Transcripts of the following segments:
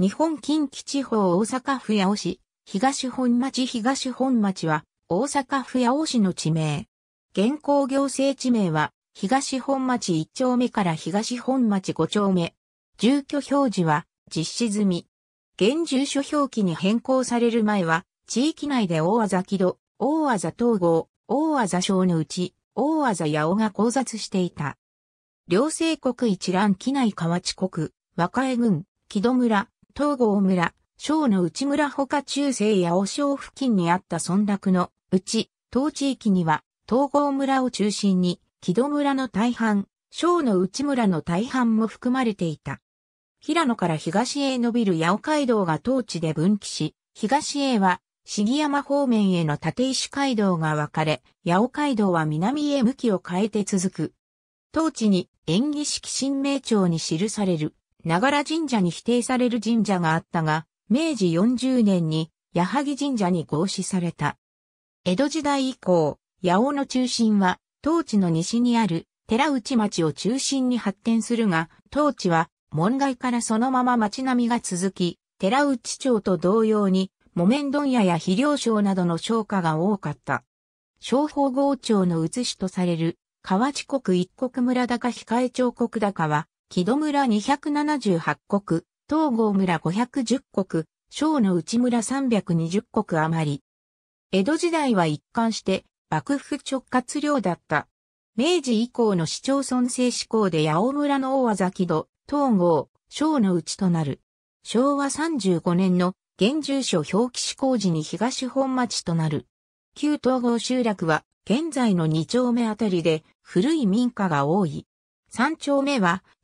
日本近畿地方大阪府八尾市、東本町東本町は、大阪府八尾市の地名。現行行政地名は、東本町1丁目から東本町5丁目。住居表示は、実施済み。現住所表記に変更される前は、地域内で大技木戸、大技統合、大技小のうち、大技八尾が交雑していた。両政国一覧機内河内国、和歌江郡、木戸村、東郷村、小の内村ほか中世や尾将付近にあった村落のうち、当地域には、東郷村を中心に、木戸村の大半、小の内村の大半も含まれていた。平野から東へ伸びる八尾街道が当地で分岐し、東へは、杉山方面への立石街道が分かれ、八尾街道は南へ向きを変えて続く。当地に、演技式新名町に記される、ながら神社に否定される神社があったが、明治40年に矢作神社に合祀された。江戸時代以降、八尾の中心は、当地の西にある寺内町を中心に発展するが、当地は門外からそのまま町並みが続き、寺内町と同様に、木綿問屋や肥料商などの商家が多かった。商法郷町の写しとされる、河内国一国村高控え町国高は、木戸村278国、東郷村510国、小の内村320国余り。江戸時代は一貫して幕府直轄領だった。明治以降の市町村制施行で八尾村の大技木戸、東郷、小の内となる。昭和35年の現住所表記施行時に東本町となる。旧東郷集落は現在の2丁目あたりで古い民家が多い。3丁目は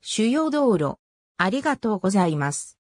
主要道路。ありがとうございます。